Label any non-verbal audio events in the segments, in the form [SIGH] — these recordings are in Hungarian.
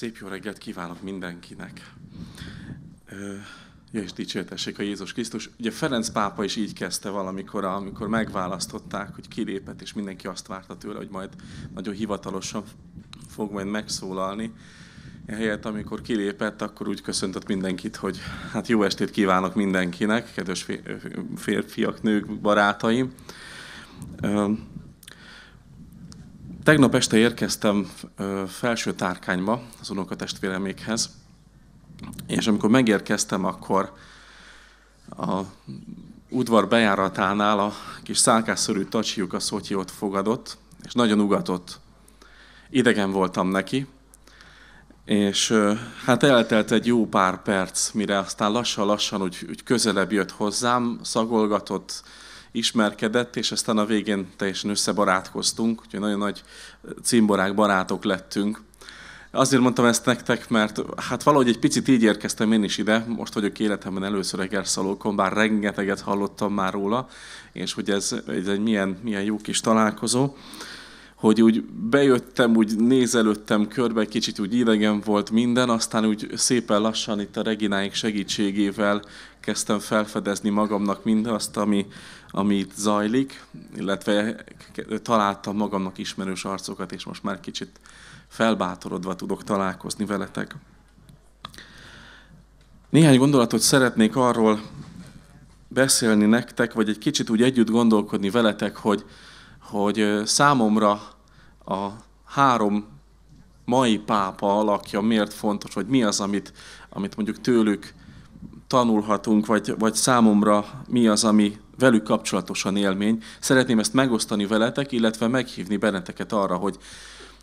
Szép jó reggelt kívánok mindenkinek! Ja, és dicsértessék a Jézus Krisztus. Ugye Ferenc pápa is így kezdte valamikor, amikor megválasztották, hogy kilépett, és mindenki azt várta tőle, hogy majd nagyon hivatalosan fog majd megszólalni. Ehelyett, amikor kilépett, akkor úgy köszöntött mindenkit, hogy hát jó estét kívánok mindenkinek, kedves férfiak, nők, barátaim. Tegnap este érkeztem felső tárkányba, az unokatestvéremékhez, és amikor megérkeztem, akkor a udvar bejáratánál a kis szálkásszerű tacsiuk a Szotyiót fogadott, és nagyon ugatott. Idegen voltam neki, és hát eltelt egy jó pár perc, mire aztán lassan-lassan úgy, úgy közelebb jött hozzám, szagolgatott, ismerkedett, és aztán a végén teljesen összebarátkoztunk, úgyhogy nagyon nagy cimborák barátok lettünk. Azért mondtam ezt nektek, mert hát valahogy egy picit így érkeztem én is ide, most vagyok életemben először Egerszalókon, bár rengeteget hallottam már róla, és hogy ez, ez egy milyen, milyen jó kis találkozó hogy úgy bejöttem, úgy nézelődtem körbe, kicsit úgy idegen volt minden, aztán úgy szépen lassan itt a Regináik segítségével kezdtem felfedezni magamnak mindazt, ami, ami itt zajlik, illetve találtam magamnak ismerős arcokat, és most már kicsit felbátorodva tudok találkozni veletek. Néhány gondolatot szeretnék arról beszélni nektek, vagy egy kicsit úgy együtt gondolkodni veletek, hogy, hogy számomra a három mai pápa alakja miért fontos, vagy mi az, amit, amit mondjuk tőlük tanulhatunk, vagy, vagy számomra mi az, ami velük kapcsolatosan élmény. Szeretném ezt megosztani veletek, illetve meghívni benneteket arra, hogy,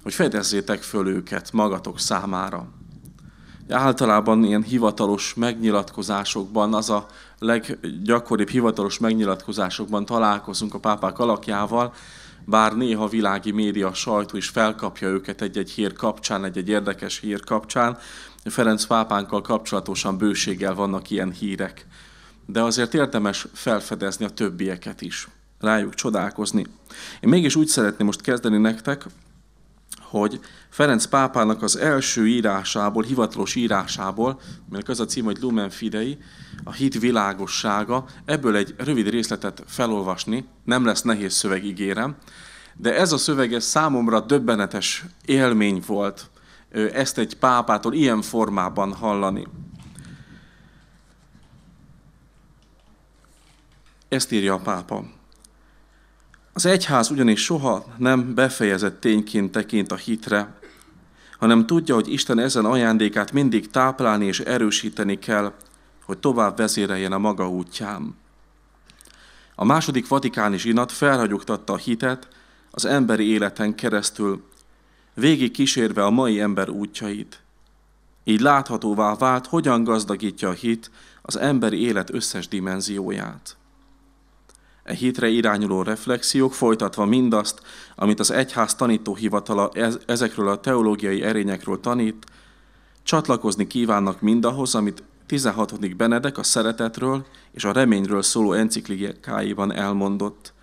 hogy fedezzétek föl őket magatok számára. Általában ilyen hivatalos megnyilatkozásokban, az a leggyakoribb hivatalos megnyilatkozásokban találkozunk a pápák alakjával, bár néha világi média sajtó is felkapja őket egy-egy hír kapcsán, egy-egy érdekes hír kapcsán, Ferenc pápánkkal kapcsolatosan bőséggel vannak ilyen hírek. De azért érdemes felfedezni a többieket is, rájuk csodálkozni. Én mégis úgy szeretném most kezdeni nektek, hogy Ferenc pápának az első írásából, hivatalos írásából, aminek az a cím, hogy Lumen Fidei, a hit világossága, ebből egy rövid részletet felolvasni, nem lesz nehéz szöveg, ígérem, de ez a szöveg ez számomra döbbenetes élmény volt ezt egy pápától ilyen formában hallani. Ezt írja a pápa. Az egyház ugyanis soha nem befejezett tényként tekint a hitre, hanem tudja, hogy Isten ezen ajándékát mindig táplálni és erősíteni kell, hogy tovább vezéreljen a maga útján. A második vatikáni zsinat felhagyogtatta a hitet az emberi életen keresztül, végig kísérve a mai ember útjait. Így láthatóvá vált, hogyan gazdagítja a hit az emberi élet összes dimenzióját. E hitre irányuló reflexiók folytatva mindazt, amit az egyház tanítóhivatala ezekről a teológiai erényekről tanít, csatlakozni kívánnak mindahhoz, amit 16. Benedek a szeretetről és a reményről szóló enciklikáiban elmondott –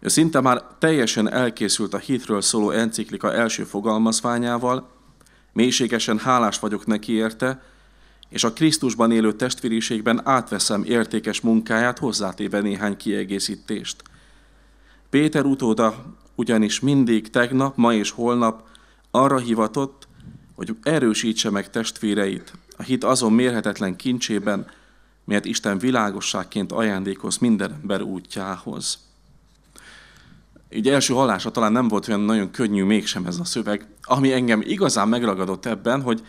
ő szinte már teljesen elkészült a hitről szóló enciklika első fogalmazványával, mélységesen hálás vagyok neki érte, és a Krisztusban élő testvériségben átveszem értékes munkáját hozzátéve néhány kiegészítést. Péter utóda ugyanis mindig tegnap, ma és holnap arra hivatott, hogy erősítse meg testvéreit a hit azon mérhetetlen kincsében, mert Isten világosságként ajándékoz minden ember útjához így első hallása talán nem volt olyan nagyon könnyű mégsem ez a szöveg. Ami engem igazán megragadott ebben, hogy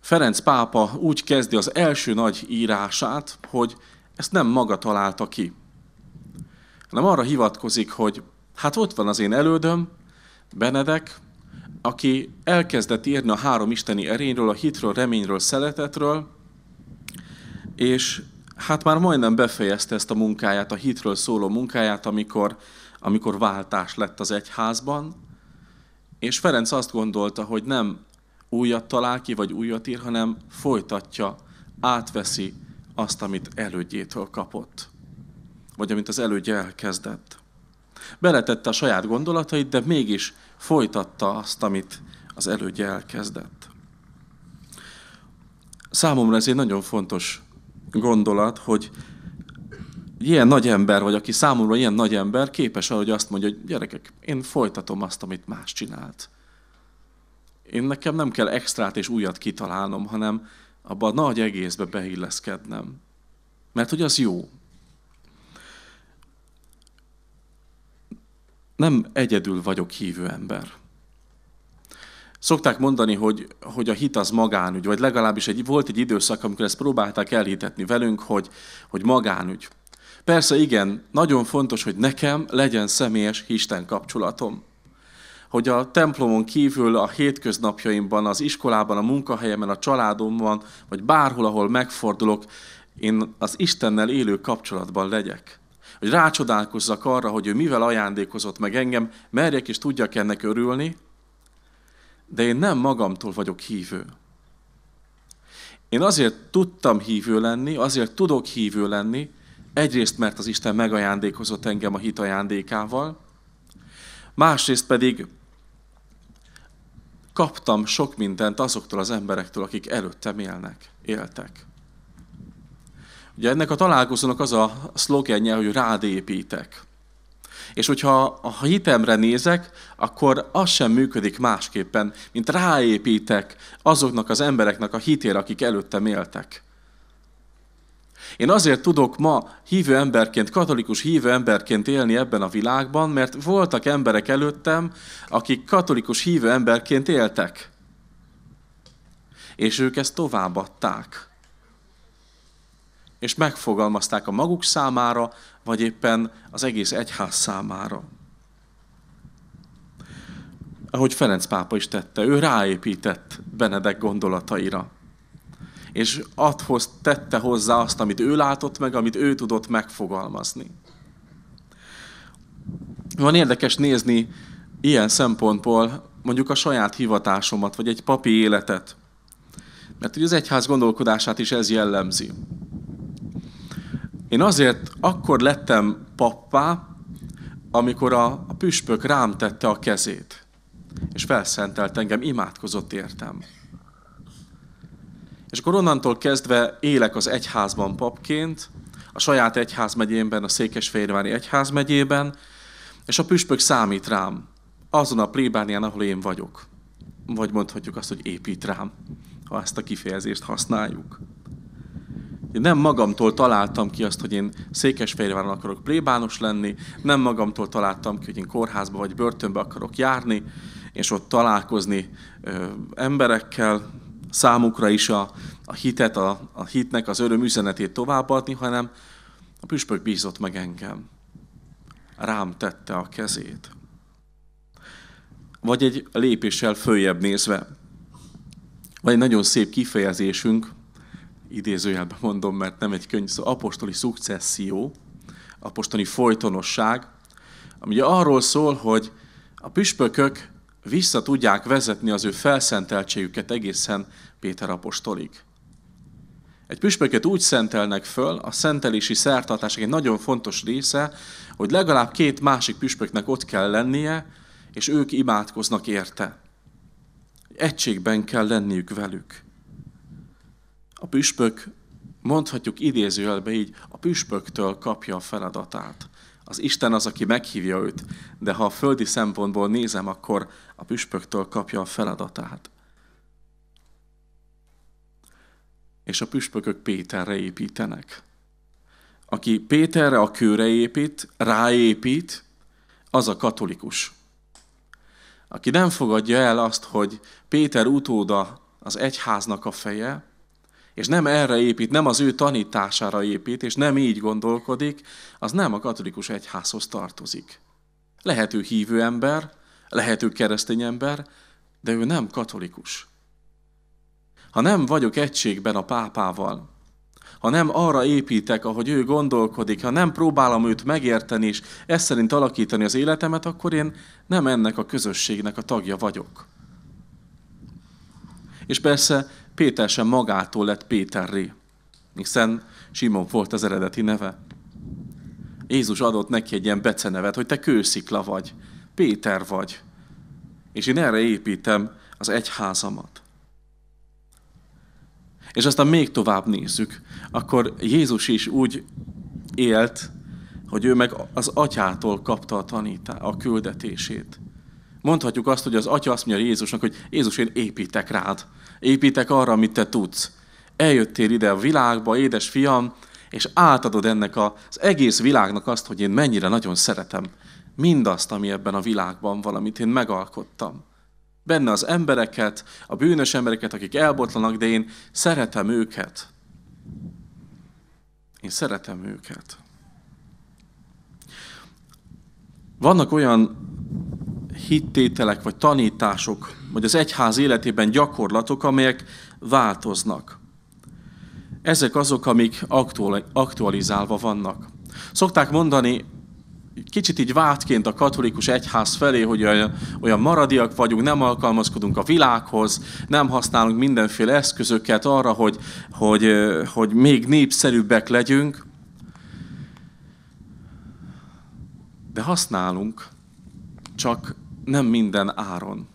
Ferenc pápa úgy kezdi az első nagy írását, hogy ezt nem maga találta ki, hanem arra hivatkozik, hogy hát ott van az én elődöm, Benedek, aki elkezdett írni a három isteni erényről, a hitről, reményről, szeretetről, és hát már majdnem befejezte ezt a munkáját, a hitről szóló munkáját, amikor amikor váltás lett az egyházban, és Ferenc azt gondolta, hogy nem újat talál ki, vagy újat ír, hanem folytatja, átveszi azt, amit elődjétől kapott, vagy amit az elődje elkezdett. Beletette a saját gondolatait, de mégis folytatta azt, amit az elődje elkezdett. Számomra ez egy nagyon fontos gondolat, hogy ilyen nagy ember vagy, aki számomra ilyen nagy ember, képes arra, hogy azt mondja, hogy gyerekek, én folytatom azt, amit más csinált. Én nekem nem kell extrát és újat kitalálnom, hanem abban a nagy egészbe beilleszkednem. Mert hogy az jó. Nem egyedül vagyok hívő ember. Szokták mondani, hogy, hogy a hit az magánügy, vagy legalábbis egy, volt egy időszak, amikor ezt próbálták elhitetni velünk, hogy, hogy magánügy. Persze igen, nagyon fontos, hogy nekem legyen személyes Isten kapcsolatom. Hogy a templomon kívül a hétköznapjaimban, az iskolában, a munkahelyemen, a családomban, vagy bárhol, ahol megfordulok, én az Istennel élő kapcsolatban legyek. Hogy rácsodálkozzak arra, hogy ő mivel ajándékozott meg engem, merjek és tudjak ennek örülni, de én nem magamtól vagyok hívő. Én azért tudtam hívő lenni, azért tudok hívő lenni, Egyrészt, mert az Isten megajándékozott engem a hit ajándékával, másrészt pedig kaptam sok mindent azoktól az emberektől, akik előttem élnek, éltek. Ugye ennek a találkozónak az a szlogenje, hogy rád építek. És hogyha a hitemre nézek, akkor az sem működik másképpen, mint ráépítek azoknak az embereknek a hitére, akik előttem éltek. Én azért tudok ma hívő emberként, katolikus hívő emberként élni ebben a világban, mert voltak emberek előttem, akik katolikus hívő emberként éltek. És ők ezt továbbadták. És megfogalmazták a maguk számára, vagy éppen az egész egyház számára. Ahogy Ferenc pápa is tette, ő ráépített Benedek gondolataira és adhoz tette hozzá azt, amit ő látott meg, amit ő tudott megfogalmazni. Van érdekes nézni ilyen szempontból mondjuk a saját hivatásomat, vagy egy papi életet. Mert ugye az egyház gondolkodását is ez jellemzi. Én azért akkor lettem pappá, amikor a, a püspök rám tette a kezét, és felszentelt engem, imádkozott értem. És akkor onnantól kezdve élek az egyházban papként, a saját egyházmegyémben, a Székesfehérvári egyházmegyében, és a püspök számít rám, azon a plébánián, ahol én vagyok. Vagy mondhatjuk azt, hogy épít rám, ha ezt a kifejezést használjuk. Én nem magamtól találtam ki azt, hogy én Székesfehérváron akarok plébános lenni, nem magamtól találtam ki, hogy én kórházba vagy börtönbe akarok járni, és ott találkozni ö, emberekkel, számukra is a, a hitet, a, a hitnek az öröm üzenetét továbbadni, hanem a püspök bízott meg engem. Rám tette a kezét. Vagy egy lépéssel följebb nézve. Vagy egy nagyon szép kifejezésünk, idézőjelben mondom, mert nem egy könyv, szóval apostoli szukcesszió, apostoli folytonosság, ami arról szól, hogy a püspökök vissza tudják vezetni az ő felszenteltségüket egészen Péter apostolig. Egy püspöket úgy szentelnek föl, a szentelési szertartások egy nagyon fontos része, hogy legalább két másik püspöknek ott kell lennie, és ők imádkoznak érte. Egységben kell lenniük velük. A püspök, mondhatjuk idézőjelbe így, a püspöktől kapja a feladatát. Az Isten az, aki meghívja őt, de ha a földi szempontból nézem, akkor a püspöktől kapja a feladatát. És a püspökök Péterre építenek. Aki Péterre a kőre épít, ráépít, az a katolikus. Aki nem fogadja el azt, hogy Péter utóda az egyháznak a feje, és nem erre épít, nem az ő tanítására épít, és nem így gondolkodik, az nem a katolikus egyházhoz tartozik. Lehető hívő ember, lehető keresztény ember, de ő nem katolikus. Ha nem vagyok egységben a pápával, ha nem arra építek, ahogy ő gondolkodik, ha nem próbálom őt megérteni és ezt szerint alakítani az életemet, akkor én nem ennek a közösségnek a tagja vagyok. És persze Péter sem magától lett Péterré, hiszen Simon volt az eredeti neve. Jézus adott neki egy ilyen becenevet, hogy te kőszikla vagy, Péter vagy, és én erre építem az egyházamat. És aztán még tovább nézzük, akkor Jézus is úgy élt, hogy ő meg az atyától kapta a tanítá, a küldetését. Mondhatjuk azt, hogy az atya azt mondja Jézusnak, hogy Jézus, én építek rád. Építek arra, amit te tudsz. Eljöttél ide a világba, édes fiam, és átadod ennek az egész világnak azt, hogy én mennyire nagyon szeretem mindazt, ami ebben a világban valamit én megalkottam. Benne az embereket, a bűnös embereket, akik elbotlanak, de én szeretem őket. Én szeretem őket. Vannak olyan hittételek vagy tanítások, vagy az egyház életében gyakorlatok, amelyek változnak. Ezek azok, amik aktualizálva vannak. Szokták mondani, kicsit így vádként a katolikus egyház felé, hogy olyan, olyan maradiak vagyunk, nem alkalmazkodunk a világhoz, nem használunk mindenféle eszközöket arra, hogy, hogy, hogy még népszerűbbek legyünk. De használunk, csak nem minden áron.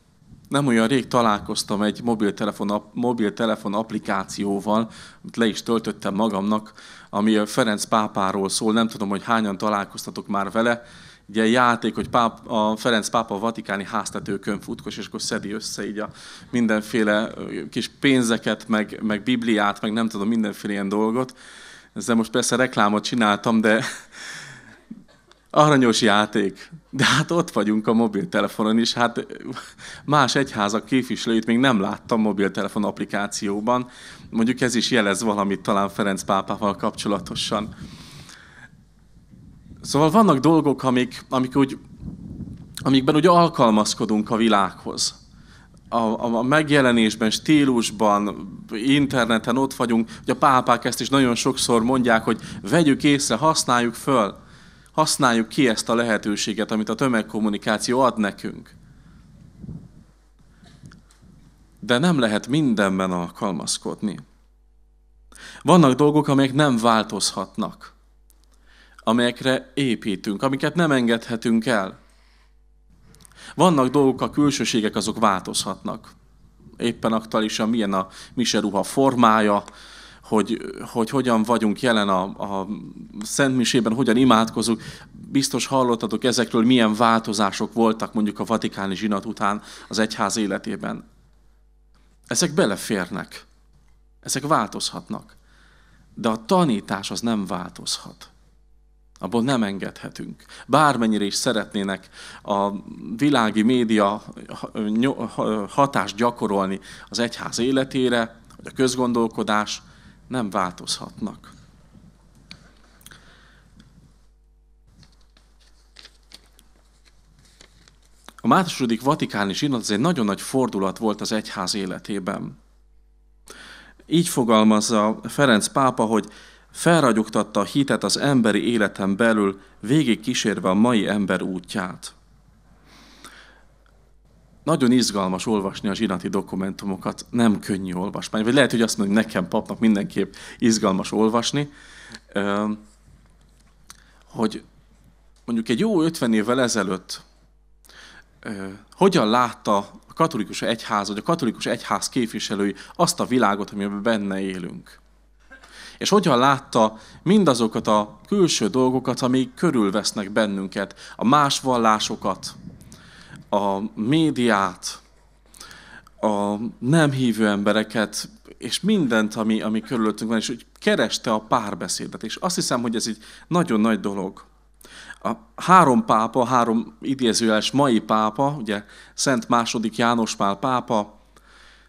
Nem olyan rég találkoztam egy mobiltelefon, mobiltelefon applikációval, amit le is töltöttem magamnak, ami a Ferenc pápáról szól, nem tudom, hogy hányan találkoztatok már vele, ugye játék, hogy páp, a Ferenc pápa a vatikáni háztetőkön futkos, és akkor szedi össze így a mindenféle kis pénzeket, meg, meg bibliát, meg nem tudom, mindenféle ilyen dolgot. Ezzel most persze reklámot csináltam, de aranyos játék. De hát ott vagyunk a mobiltelefonon is, hát más egyházak képviselőit még nem láttam mobiltelefon applikációban. Mondjuk ez is jelez valamit talán Ferenc pápával kapcsolatosan. Szóval vannak dolgok, amik, amik úgy, amikben úgy alkalmazkodunk a világhoz. A, a, megjelenésben, stílusban, interneten ott vagyunk. Ugye a pápák ezt is nagyon sokszor mondják, hogy vegyük észre, használjuk föl használjuk ki ezt a lehetőséget, amit a tömegkommunikáció ad nekünk. De nem lehet mindenben alkalmazkodni. Vannak dolgok, amelyek nem változhatnak, amelyekre építünk, amiket nem engedhetünk el. Vannak dolgok, a külsőségek azok változhatnak. Éppen aktuálisan milyen a mise ruha formája, hogy, hogy hogyan vagyunk jelen a, a Szentmisében, hogyan imádkozunk. Biztos hallottatok ezekről, milyen változások voltak mondjuk a vatikáni zsinat után az egyház életében. Ezek beleférnek, ezek változhatnak, de a tanítás az nem változhat. Abból nem engedhetünk. Bármennyire is szeretnének a világi média hatást gyakorolni az egyház életére, vagy a közgondolkodás, nem változhatnak. A második vatikáni zsinat az egy nagyon nagy fordulat volt az egyház életében. Így fogalmazza Ferenc pápa, hogy felragyogtatta a hitet az emberi életen belül, végig kísérve a mai ember útját nagyon izgalmas olvasni a zsinati dokumentumokat, nem könnyű olvasmány. Vagy lehet, hogy azt mondjuk nekem, papnak mindenképp izgalmas olvasni, hogy mondjuk egy jó 50 évvel ezelőtt hogyan látta a katolikus egyház, vagy a katolikus egyház képviselői azt a világot, amiben benne élünk. És hogyan látta mindazokat a külső dolgokat, amik körülvesznek bennünket, a más vallásokat, a médiát, a nem hívő embereket, és mindent, ami, ami körülöttünk van, és úgy kereste a párbeszédet. És azt hiszem, hogy ez egy nagyon nagy dolog. A három pápa, három idézőjeles mai pápa, ugye Szent második János Pál pápa,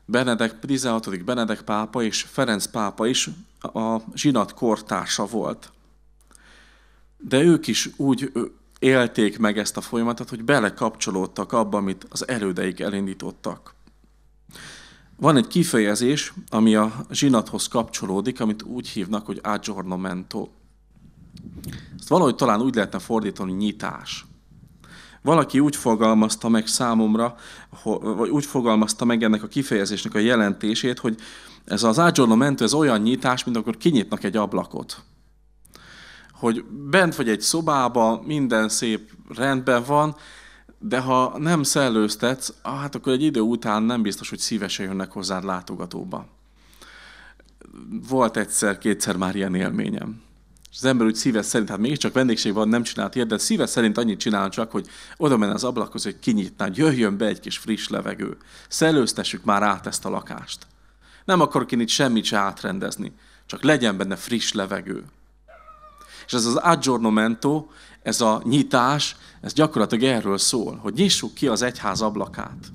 Benedek, 16. Benedek pápa és Ferenc pápa is a zsinat kortársa volt. De ők is úgy élték meg ezt a folyamatot, hogy belekapcsolódtak abba, amit az elődeik elindítottak. Van egy kifejezés, ami a zsinathoz kapcsolódik, amit úgy hívnak, hogy aggiornamento. Ezt valahogy talán úgy lehetne fordítani, nyitás. Valaki úgy fogalmazta meg számomra, vagy úgy fogalmazta meg ennek a kifejezésnek a jelentését, hogy ez az aggiornamento, ez olyan nyitás, mint akkor kinyitnak egy ablakot hogy bent vagy egy szobába, minden szép rendben van, de ha nem szellőztetsz, hát akkor egy idő után nem biztos, hogy szívesen jönnek hozzád látogatóba. Volt egyszer-kétszer már ilyen élményem. És az ember úgy szíve szerint, hát mégiscsak vendégség van, nem csinált ilyet, de szíve szerint annyit csinál csak, hogy oda menne az ablakhoz, hogy kinyitná, hogy jöjjön be egy kis friss levegő. Szellőztessük már át ezt a lakást. Nem akarok én itt semmit se átrendezni, csak legyen benne friss levegő. És ez az adjornamento, ez a nyitás, ez gyakorlatilag erről szól, hogy nyissuk ki az egyház ablakát.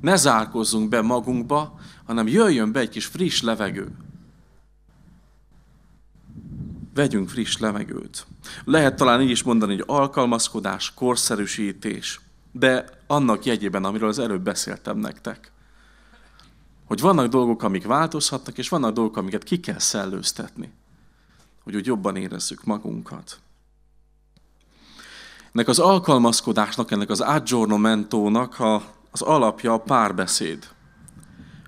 Ne zárkozzunk be magunkba, hanem jöjjön be egy kis friss levegő. Vegyünk friss levegőt. Lehet talán így is mondani, hogy alkalmazkodás, korszerűsítés, de annak jegyében, amiről az előbb beszéltem nektek. Hogy vannak dolgok, amik változhatnak, és vannak dolgok, amiket ki kell szellőztetni hogy úgy jobban érezzük magunkat. Ennek az alkalmazkodásnak, ennek az adjornamentónak a, az alapja a párbeszéd.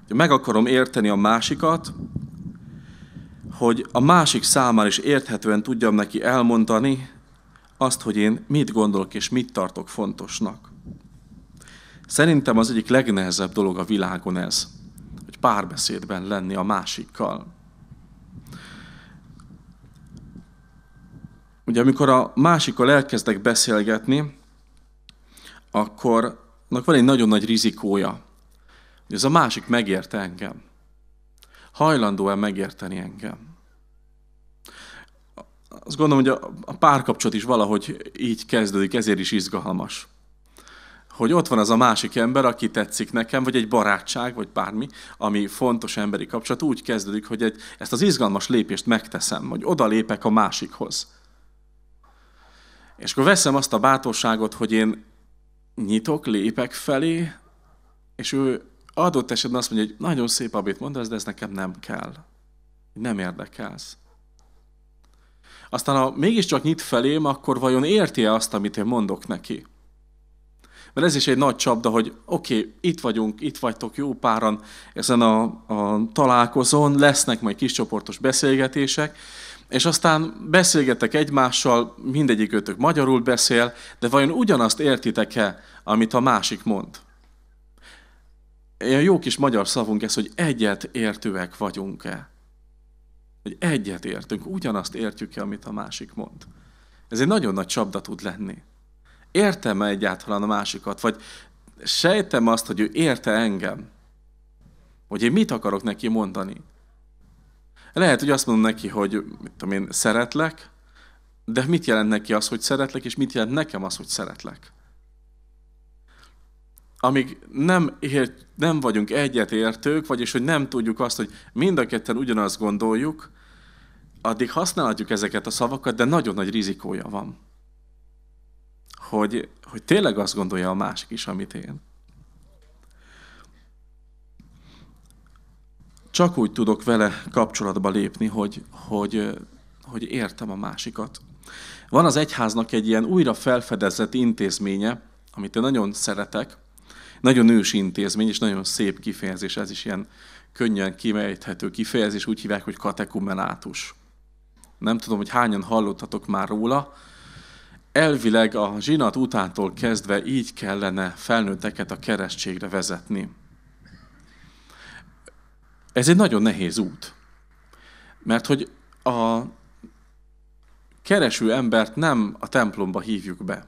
Hogy meg akarom érteni a másikat, hogy a másik számára is érthetően tudjam neki elmondani azt, hogy én mit gondolok és mit tartok fontosnak. Szerintem az egyik legnehezebb dolog a világon ez, hogy párbeszédben lenni a másikkal. ugye amikor a másikkal elkezdek beszélgetni, akkor van egy nagyon nagy rizikója, hogy ez a másik megérte engem. Hajlandó-e megérteni engem? Azt gondolom, hogy a párkapcsolat is valahogy így kezdődik, ezért is izgalmas. Hogy ott van az a másik ember, aki tetszik nekem, vagy egy barátság, vagy bármi, ami fontos emberi kapcsolat, úgy kezdődik, hogy egy, ezt az izgalmas lépést megteszem, hogy odalépek a másikhoz és akkor veszem azt a bátorságot, hogy én nyitok, lépek felé, és ő adott esetben azt mondja, hogy nagyon szép, amit mondasz, de ez nekem nem kell. Nem érdekelsz. Aztán ha mégiscsak nyit felém, akkor vajon érti-e azt, amit én mondok neki? Mert ez is egy nagy csapda, hogy oké, okay, itt vagyunk, itt vagytok jó páran ezen a, a találkozón, lesznek majd kis csoportos beszélgetések, és aztán beszélgetek egymással, őtök magyarul beszél, de vajon ugyanazt értitek-e, amit a másik mond? Ilyen jó kis magyar szavunk ez, hogy egyet értőek vagyunk-e? Hogy egyet értünk, ugyanazt értjük-e, amit a másik mond? Ez egy nagyon nagy csapda tud lenni. Értem-e egyáltalán a másikat, vagy sejtem azt, hogy ő érte engem? Hogy én mit akarok neki mondani? Lehet, hogy azt mondom neki, hogy mit tudom én, szeretlek, de mit jelent neki az, hogy szeretlek, és mit jelent nekem az, hogy szeretlek? Amíg nem, ért, nem vagyunk egyetértők, vagyis hogy nem tudjuk azt, hogy mind a ketten ugyanazt gondoljuk, addig használhatjuk ezeket a szavakat, de nagyon nagy rizikója van. Hogy, hogy tényleg azt gondolja a másik is, amit én. csak úgy tudok vele kapcsolatba lépni, hogy, hogy, hogy értem a másikat. Van az egyháznak egy ilyen újra felfedezett intézménye, amit én nagyon szeretek, nagyon ős intézmény, és nagyon szép kifejezés, ez is ilyen könnyen kimejthető kifejezés, úgy hívják, hogy katekumenátus. Nem tudom, hogy hányan hallottatok már róla. Elvileg a zsinat utántól kezdve így kellene felnőtteket a keresztségre vezetni. Ez egy nagyon nehéz út. Mert hogy a kereső embert nem a templomba hívjuk be.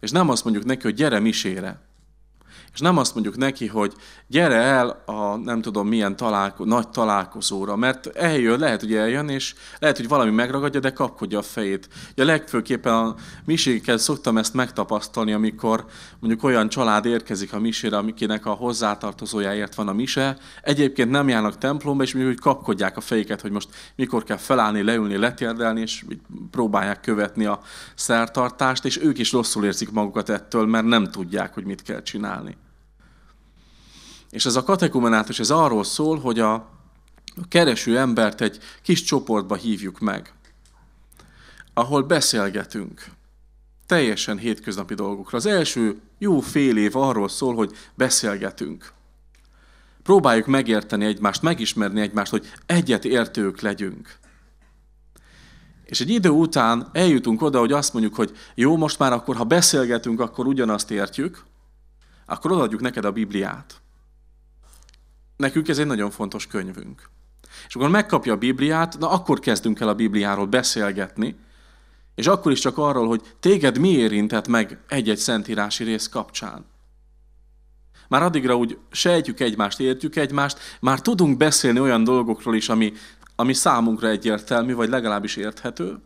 És nem azt mondjuk neki, hogy gyere misére, és nem azt mondjuk neki, hogy gyere el a nem tudom milyen találko- nagy találkozóra, mert eljön, lehet, hogy eljön, és lehet, hogy valami megragadja, de kapkodja a fejét. Ugye legfőképpen a misékkel szoktam ezt megtapasztalni, amikor mondjuk olyan család érkezik a misére, amikinek a hozzátartozójáért van a mise, egyébként nem járnak templomba, és mondjuk úgy kapkodják a fejüket, hogy most mikor kell felállni, leülni, letérdelni, és próbálják követni a szertartást, és ők is rosszul érzik magukat ettől, mert nem tudják, hogy mit kell csinálni. És ez a katekumenátus, ez arról szól, hogy a kereső embert egy kis csoportba hívjuk meg, ahol beszélgetünk teljesen hétköznapi dolgokra. Az első jó fél év arról szól, hogy beszélgetünk. Próbáljuk megérteni egymást, megismerni egymást, hogy egyet értők legyünk. És egy idő után eljutunk oda, hogy azt mondjuk, hogy jó, most már akkor, ha beszélgetünk, akkor ugyanazt értjük, akkor odaadjuk neked a Bibliát nekünk ez egy nagyon fontos könyvünk. És akkor megkapja a Bibliát, na akkor kezdünk el a Bibliáról beszélgetni, és akkor is csak arról, hogy téged mi érintett meg egy-egy szentírási rész kapcsán. Már addigra úgy sejtjük egymást, értjük egymást, már tudunk beszélni olyan dolgokról is, ami, ami számunkra egyértelmű, vagy legalábbis érthető,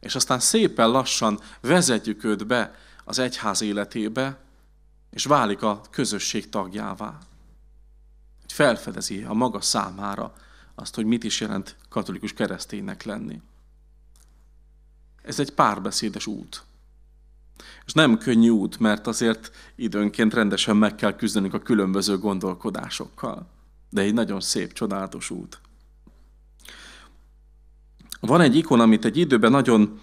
és aztán szépen lassan vezetjük őt be az egyház életébe, és válik a közösség tagjává felfedezi a maga számára azt, hogy mit is jelent katolikus kereszténynek lenni. Ez egy párbeszédes út. És nem könnyű út, mert azért időnként rendesen meg kell küzdenünk a különböző gondolkodásokkal. De egy nagyon szép, csodálatos út. Van egy ikon, amit egy időben nagyon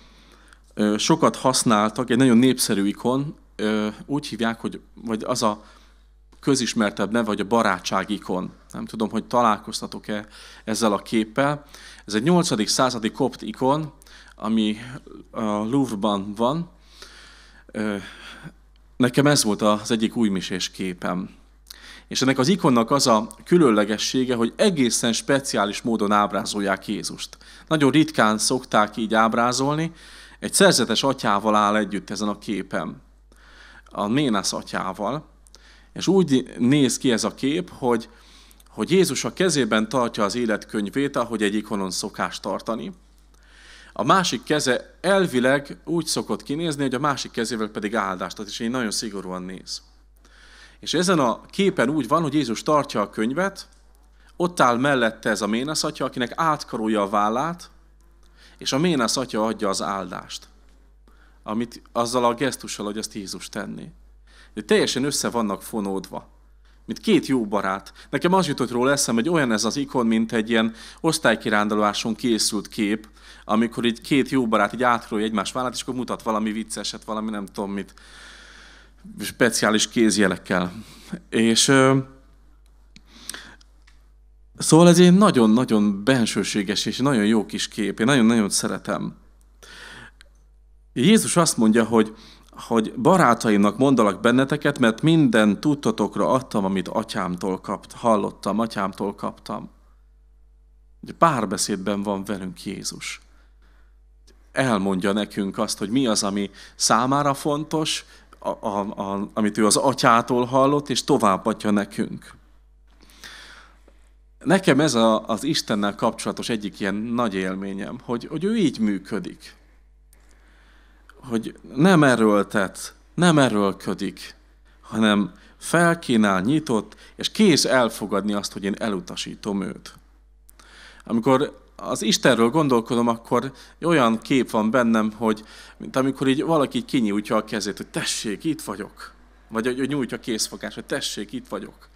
sokat használtak, egy nagyon népszerű ikon, úgy hívják, hogy, vagy az a közismertebb neve, vagy a barátság ikon. Nem tudom, hogy találkoztatok-e ezzel a képpel. Ez egy 8. századi kopt ikon, ami a Louvre-ban van. Nekem ez volt az egyik újmisés képem. És ennek az ikonnak az a különlegessége, hogy egészen speciális módon ábrázolják Jézust. Nagyon ritkán szokták így ábrázolni. Egy szerzetes atyával áll együtt ezen a képen. A Ménász atyával és úgy néz ki ez a kép, hogy, hogy Jézus a kezében tartja az életkönyvét, ahogy egy ikonon szokás tartani. A másik keze elvileg úgy szokott kinézni, hogy a másik kezével pedig áldást ad, és én nagyon szigorúan néz. És ezen a képen úgy van, hogy Jézus tartja a könyvet, ott áll mellette ez a Ménesz atya, akinek átkarolja a vállát, és a Ménesz atya adja az áldást, amit azzal a gesztussal, hogy azt Jézus tenni de teljesen össze vannak fonódva. Mint két jó barát. Nekem az jutott róla eszem, hogy olyan ez az ikon, mint egy ilyen osztálykiránduláson készült kép, amikor így két jó barát így átrolja egymás vállát, és akkor mutat valami vicceset, valami nem tudom mit, speciális kézjelekkel. És Szóval ez egy nagyon-nagyon bensőséges és nagyon jó kis kép. Én nagyon-nagyon szeretem. Jézus azt mondja, hogy hogy barátaimnak mondalak benneteket, mert minden tudtatokra adtam, amit atyámtól kapt, hallottam, atyámtól kaptam. Párbeszédben van velünk Jézus. Elmondja nekünk azt, hogy mi az, ami számára fontos, a, a, a, amit ő az atyától hallott, és továbbadja nekünk. Nekem ez a, az Istennel kapcsolatos egyik ilyen nagy élményem, hogy, hogy ő így működik hogy nem erőltet, nem erőlködik, hanem felkínál, nyitott, és kész elfogadni azt, hogy én elutasítom őt. Amikor az Istenről gondolkodom, akkor olyan kép van bennem, hogy mint amikor így valaki kinyújtja a kezét, hogy tessék, itt vagyok. Vagy hogy nyújtja a készfogás, hogy tessék, itt vagyok.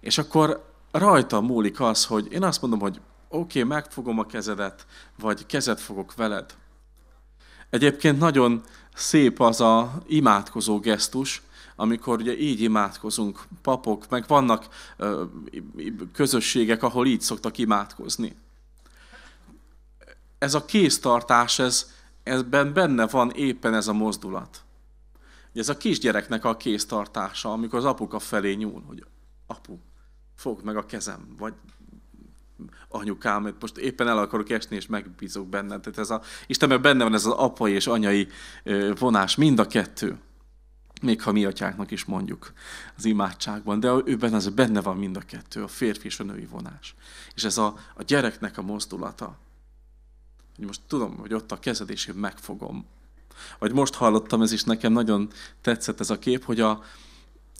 És akkor rajta múlik az, hogy én azt mondom, hogy oké, okay, megfogom a kezedet, vagy kezet fogok veled. Egyébként nagyon szép az a imádkozó gesztus, amikor ugye így imádkozunk, papok, meg vannak ö, közösségek, ahol így szoktak imádkozni. Ez a kéztartás, ez, ebben benne van éppen ez a mozdulat. ez a kisgyereknek a kéztartása, amikor az apuka felé nyúl, hogy apu, fogd meg a kezem, vagy anyukám, most éppen el akarok esni, és megbízok benned. Tehát ez a, Istenben benne van ez az apai és anyai vonás, mind a kettő. Még ha mi atyáknak is mondjuk az imádságban, de őben az benne van mind a kettő, a férfi és a női vonás. És ez a, a gyereknek a mozdulata. Hogy most tudom, hogy ott a kezed, és én megfogom. Vagy most hallottam, ez is nekem nagyon tetszett ez a kép, hogy a,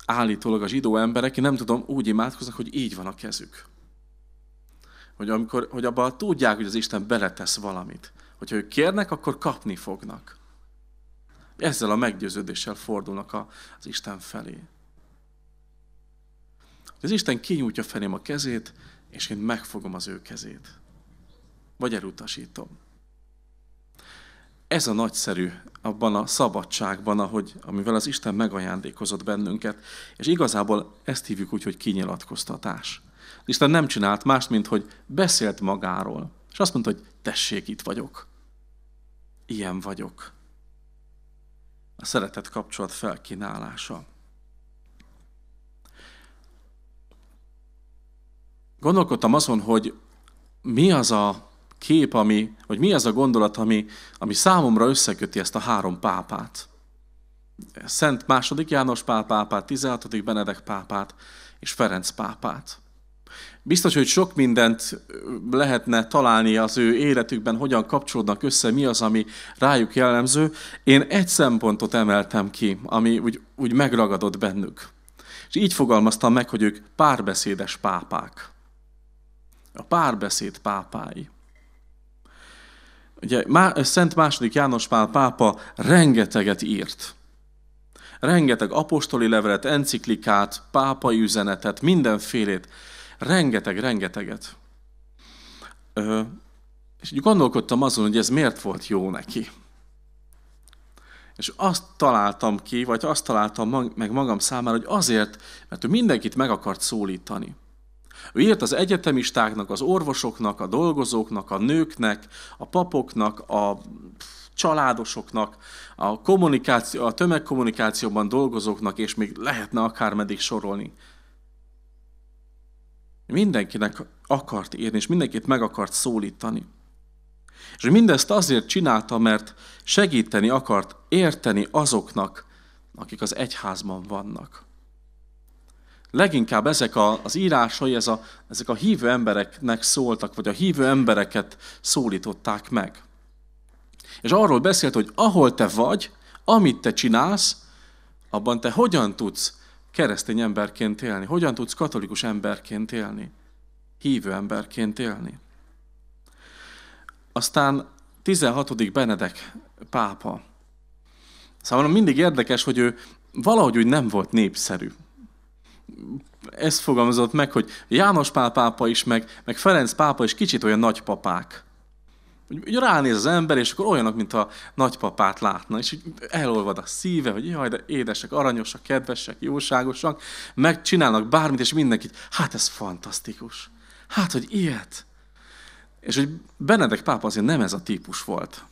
állítólag a zsidó emberek, én nem tudom, úgy imádkoznak, hogy így van a kezük hogy, amikor, hogy abban tudják, hogy az Isten beletesz valamit. Hogyha ők kérnek, akkor kapni fognak. Ezzel a meggyőződéssel fordulnak az Isten felé. Az Isten kinyújtja felém a kezét, és én megfogom az ő kezét. Vagy elutasítom. Ez a nagyszerű abban a szabadságban, ahogy, amivel az Isten megajándékozott bennünket, és igazából ezt hívjuk úgy, hogy kinyilatkoztatás. Isten nem csinált mást, mint hogy beszélt magáról. És azt mondta, hogy tessék, itt vagyok. Ilyen vagyok. A szeretet kapcsolat felkínálása. Gondolkodtam azon, hogy mi az a kép, ami, vagy mi az a gondolat, ami, ami számomra összeköti ezt a három pápát. Szent II. János pápát, 16. Benedek pápát és Ferenc pápát. Biztos, hogy sok mindent lehetne találni az ő életükben, hogyan kapcsolódnak össze, mi az, ami rájuk jellemző. Én egy szempontot emeltem ki, ami úgy, úgy megragadott bennük. És így fogalmaztam meg, hogy ők párbeszédes pápák. A párbeszéd pápái. Ugye Szent II. János Pál pápa rengeteget írt. Rengeteg apostoli levelet, enciklikát, pápai üzenetet, mindenfélét Rengeteg, rengeteget. Ö, és így gondolkodtam azon, hogy ez miért volt jó neki. És azt találtam ki, vagy azt találtam meg magam számára, hogy azért, mert ő mindenkit meg akart szólítani. Ő írt az egyetemistáknak, az orvosoknak, a dolgozóknak, a nőknek, a papoknak, a családosoknak, a, kommunikáció, a tömegkommunikációban dolgozóknak, és még lehetne akármeddig sorolni. Mindenkinek akart érni, és mindenkit meg akart szólítani. És mindezt azért csinálta, mert segíteni akart érteni azoknak, akik az egyházban vannak. Leginkább ezek a, az írásai, ez a, ezek a hívő embereknek szóltak, vagy a hívő embereket szólították meg. És arról beszélt, hogy ahol te vagy, amit te csinálsz, abban te hogyan tudsz keresztény emberként élni? Hogyan tudsz katolikus emberként élni? Hívő emberként élni? Aztán 16. Benedek pápa. Számomra szóval mindig érdekes, hogy ő valahogy úgy nem volt népszerű. Ez fogalmazott meg, hogy János Pál pápa is, meg, meg Ferenc pápa is kicsit olyan nagy papák. Úgy ránéz az ember, és akkor olyanok, mintha nagypapát látna, és elolvad a szíve, hogy jaj, de édesek, aranyosak, kedvesek, jóságosak, megcsinálnak bármit, és mindenkit, hát ez fantasztikus. Hát, hogy ilyet. És hogy Benedek pápa azért nem ez a típus volt.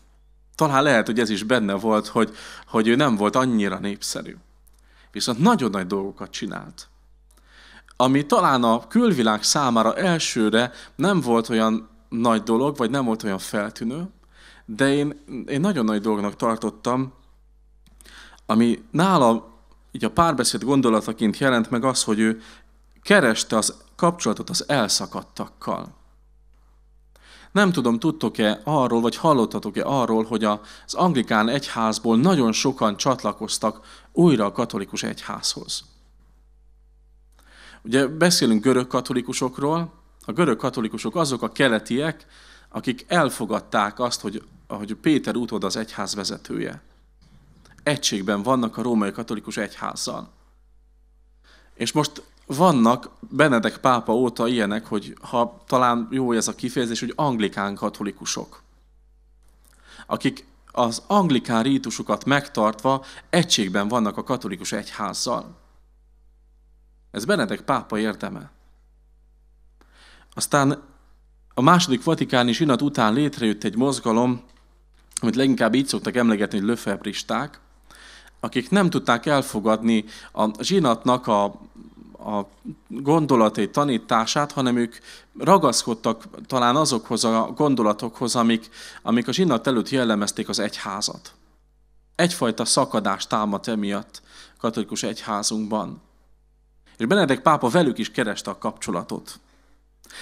Talán lehet, hogy ez is benne volt, hogy, hogy ő nem volt annyira népszerű. Viszont nagyon nagy dolgokat csinált. Ami talán a külvilág számára elsőre nem volt olyan nagy dolog, vagy nem volt olyan feltűnő, de én, én nagyon nagy dolognak tartottam, ami nála így a párbeszéd gondolataként jelent meg az, hogy ő kereste az kapcsolatot az elszakadtakkal. Nem tudom, tudtok-e arról, vagy hallottatok-e arról, hogy az anglikán egyházból nagyon sokan csatlakoztak újra a katolikus egyházhoz. Ugye beszélünk görög katolikusokról, a görög katolikusok azok a keletiek, akik elfogadták azt, hogy, hogy Péter utód az egyház vezetője. Egységben vannak a római katolikus egyházzal. És most vannak Benedek pápa óta ilyenek, hogy ha talán jó ez a kifejezés, hogy anglikán katolikusok, akik az anglikán rítusukat megtartva egységben vannak a katolikus egyházzal. Ez Benedek pápa érdeme. Aztán a második vatikáni zsinat után létrejött egy mozgalom, amit leginkább így szoktak emlegetni, hogy löfebristák, akik nem tudták elfogadni a zsinatnak a, a gondolatai tanítását, hanem ők ragaszkodtak talán azokhoz a gondolatokhoz, amik, amik a zsinat előtt jellemezték az egyházat. Egyfajta szakadást támadt emiatt katolikus egyházunkban. És Benedek pápa velük is kereste a kapcsolatot.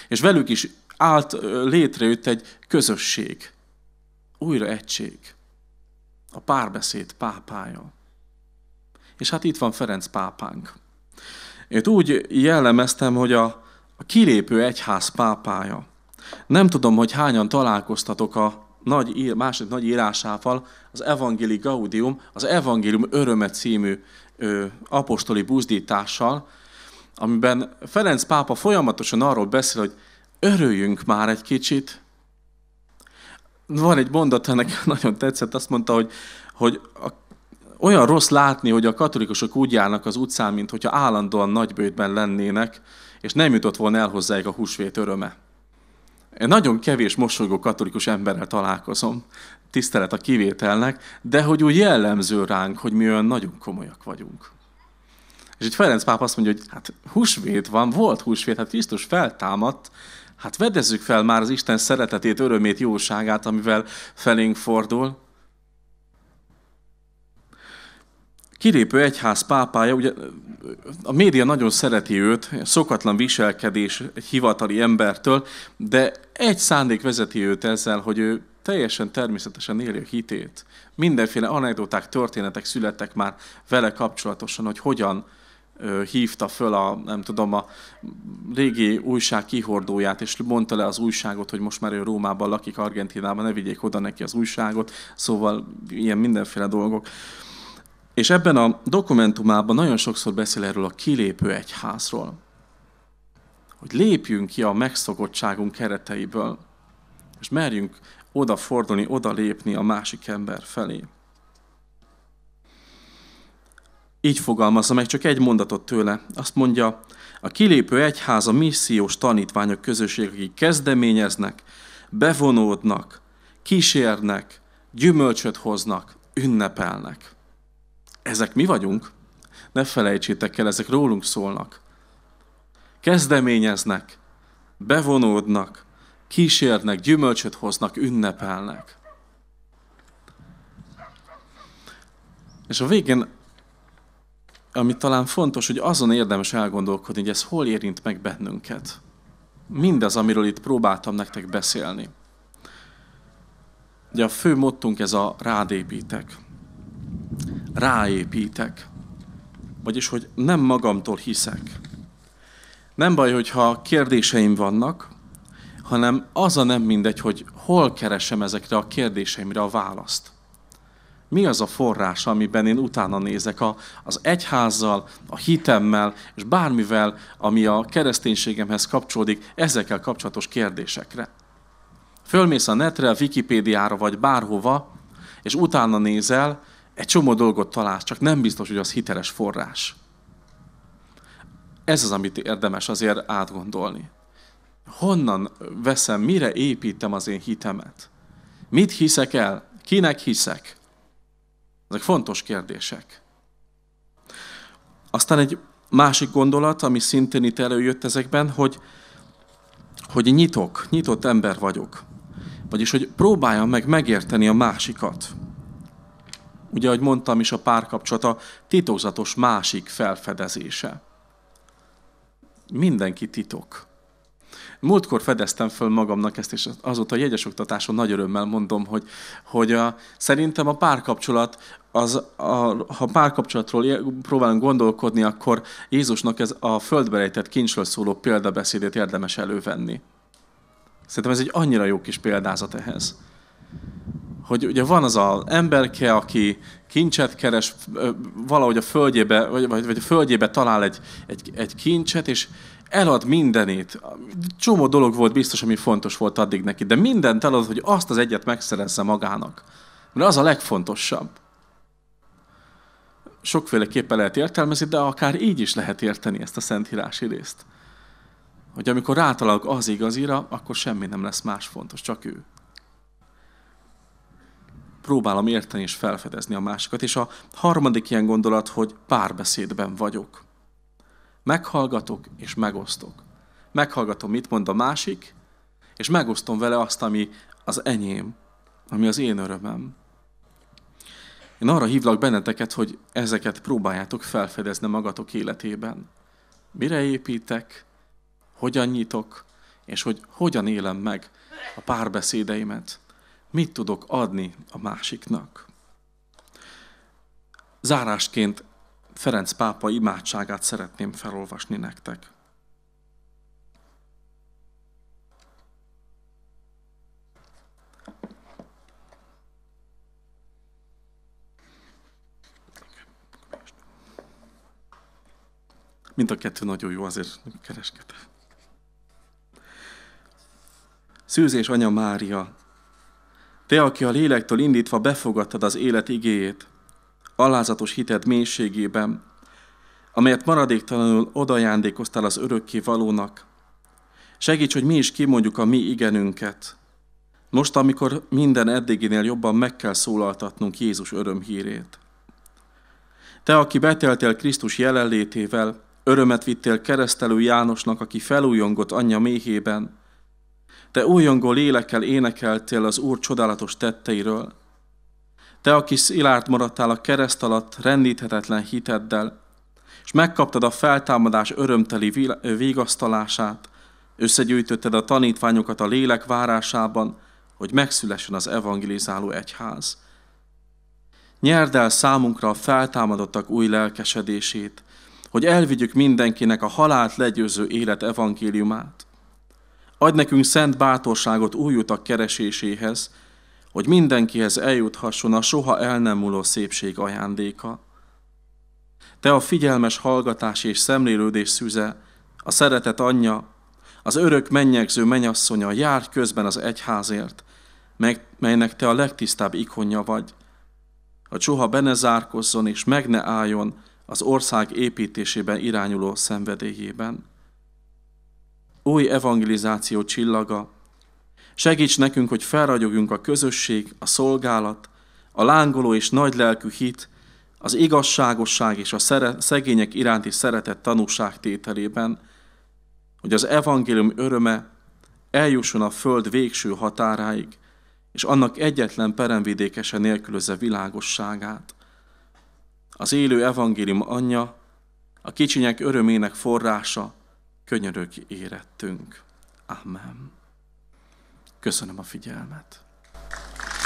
És velük is állt, létrejött egy közösség. Újra egység. A párbeszéd pápája. És hát itt van Ferenc pápánk. Őt úgy jellemeztem, hogy a, a kilépő egyház pápája. Nem tudom, hogy hányan találkoztatok a nagy, második nagy írásával, az Evangelii Gaudium, az Evangélium Öröme című ö, apostoli buzdítással, amiben Ferenc pápa folyamatosan arról beszél, hogy örüljünk már egy kicsit. Van egy mondata, nekem [LAUGHS] nagyon tetszett, azt mondta, hogy, hogy a, olyan rossz látni, hogy a katolikusok úgy járnak az utcán, mint hogyha állandóan nagybőtben lennének, és nem jutott volna el hozzájuk a húsvét öröme. Én nagyon kevés mosolygó katolikus emberrel találkozom, tisztelet a kivételnek, de hogy úgy jellemző ránk, hogy mi olyan nagyon komolyak vagyunk. És így Ferenc pápa azt mondja, hogy hát húsvét van, volt húsvét, hát Krisztus feltámadt, hát vedezzük fel már az Isten szeretetét, örömét, jóságát, amivel felénk fordul. Kirépő egyház pápája, ugye a média nagyon szereti őt, szokatlan viselkedés egy hivatali embertől, de egy szándék vezeti őt ezzel, hogy ő teljesen természetesen éli a hitét. Mindenféle anekdoták, történetek születtek már vele kapcsolatosan, hogy hogyan hívta föl a, nem tudom, a régi újság kihordóját, és mondta le az újságot, hogy most már ő Rómában lakik, Argentinában, ne vigyék oda neki az újságot, szóval ilyen mindenféle dolgok. És ebben a dokumentumában nagyon sokszor beszél erről a kilépő egyházról. Hogy lépjünk ki a megszokottságunk kereteiből, és merjünk odafordulni, odalépni a másik ember felé. Így fogalmazza meg csak egy mondatot tőle. Azt mondja, a kilépő a missziós tanítványok közösség, akik kezdeményeznek, bevonódnak, kísérnek, gyümölcsöt hoznak, ünnepelnek. Ezek mi vagyunk? Ne felejtsétek el, ezek rólunk szólnak. Kezdeményeznek, bevonódnak, kísérnek, gyümölcsöt hoznak, ünnepelnek. És a végén ami talán fontos, hogy azon érdemes elgondolkodni, hogy ez hol érint meg bennünket. Mindez, amiről itt próbáltam nektek beszélni. Ugye a fő mottunk ez a rádépítek. Ráépítek. Vagyis, hogy nem magamtól hiszek. Nem baj, hogyha kérdéseim vannak, hanem az a nem mindegy, hogy hol keresem ezekre a kérdéseimre a választ mi az a forrás, amiben én utána nézek a, az egyházzal, a hitemmel, és bármivel, ami a kereszténységemhez kapcsolódik, ezekkel kapcsolatos kérdésekre. Fölmész a netre, a Wikipédiára vagy bárhova, és utána nézel, egy csomó dolgot találsz, csak nem biztos, hogy az hiteles forrás. Ez az, amit érdemes azért átgondolni. Honnan veszem, mire építem az én hitemet? Mit hiszek el? Kinek hiszek? Ezek fontos kérdések. Aztán egy másik gondolat, ami szintén itt előjött ezekben, hogy, hogy nyitok, nyitott ember vagyok. Vagyis, hogy próbáljam meg megérteni a másikat. Ugye, ahogy mondtam is, a párkapcsolat a titokzatos másik felfedezése. Mindenki titok. Múltkor fedeztem föl magamnak ezt, és azóta a jegyesoktatáson nagy örömmel mondom, hogy, hogy a, szerintem a párkapcsolat az, a, ha párkapcsolatról próbálunk gondolkodni, akkor Jézusnak ez a földberejtett kincsről szóló példabeszédét érdemes elővenni. Szerintem ez egy annyira jó kis példázat ehhez. Hogy ugye van az az emberke, aki kincset keres, valahogy a földjébe, vagy, vagy a földjébe talál egy, egy, egy kincset, és elad mindenét. Csomó dolog volt biztos, ami fontos volt addig neki, de mindent elad, hogy azt az egyet megszerezze magának. Mert az a legfontosabb sokféleképpen lehet értelmezni, de akár így is lehet érteni ezt a szentírási részt. Hogy amikor rátalálok az igazira, akkor semmi nem lesz más fontos, csak ő. Próbálom érteni és felfedezni a másikat. És a harmadik ilyen gondolat, hogy párbeszédben vagyok. Meghallgatok és megosztok. Meghallgatom, mit mond a másik, és megosztom vele azt, ami az enyém, ami az én örömem. Én arra hívlak benneteket, hogy ezeket próbáljátok felfedezni magatok életében. Mire építek, hogyan nyitok, és hogy hogyan élem meg a párbeszédeimet. Mit tudok adni a másiknak. Zárásként Ferenc pápa imádságát szeretném felolvasni nektek. Mind a kettő nagyon jó, azért kereskedte. Szűz és anya Mária, te, aki a lélektől indítva befogadtad az élet igéjét, alázatos hited mélységében, amelyet maradéktalanul odajándékoztál az örökké valónak, segíts, hogy mi is kimondjuk a mi igenünket, most, amikor minden eddiginél jobban meg kell szólaltatnunk Jézus örömhírét. Te, aki beteltél Krisztus jelenlétével, Örömet vittél keresztelő Jánosnak, aki felújongott anyja méhében. Te újongó lélekkel énekeltél az Úr csodálatos tetteiről. Te, aki szilárd maradtál a kereszt alatt rendíthetetlen hiteddel, és megkaptad a feltámadás örömteli végasztalását, összegyűjtötted a tanítványokat a lélek várásában, hogy megszülessen az evangelizáló egyház. Nyerd el számunkra a feltámadottak új lelkesedését, hogy elvigyük mindenkinek a halált legyőző élet evangéliumát. Adj nekünk szent bátorságot új utak kereséséhez, hogy mindenkihez eljuthasson a soha el nem múló szépség ajándéka. Te a figyelmes hallgatás és szemlélődés szüze, a szeretet anyja, az örök mennyegző mennyasszonya jár közben az egyházért, melynek te a legtisztább ikonja vagy, a soha benezárkozzon és meg ne álljon, az ország építésében irányuló szenvedélyében. Új evangelizáció csillaga, segíts nekünk, hogy felragyogjunk a közösség, a szolgálat, a lángoló és nagy lelkű hit, az igazságosság és a szegények iránti szeretet tételében, hogy az evangélium öröme eljusson a föld végső határáig, és annak egyetlen peremvidékese nélkülözze világosságát az élő evangélium anyja, a kicsinyek örömének forrása, könyörök érettünk. Amen. Köszönöm a figyelmet.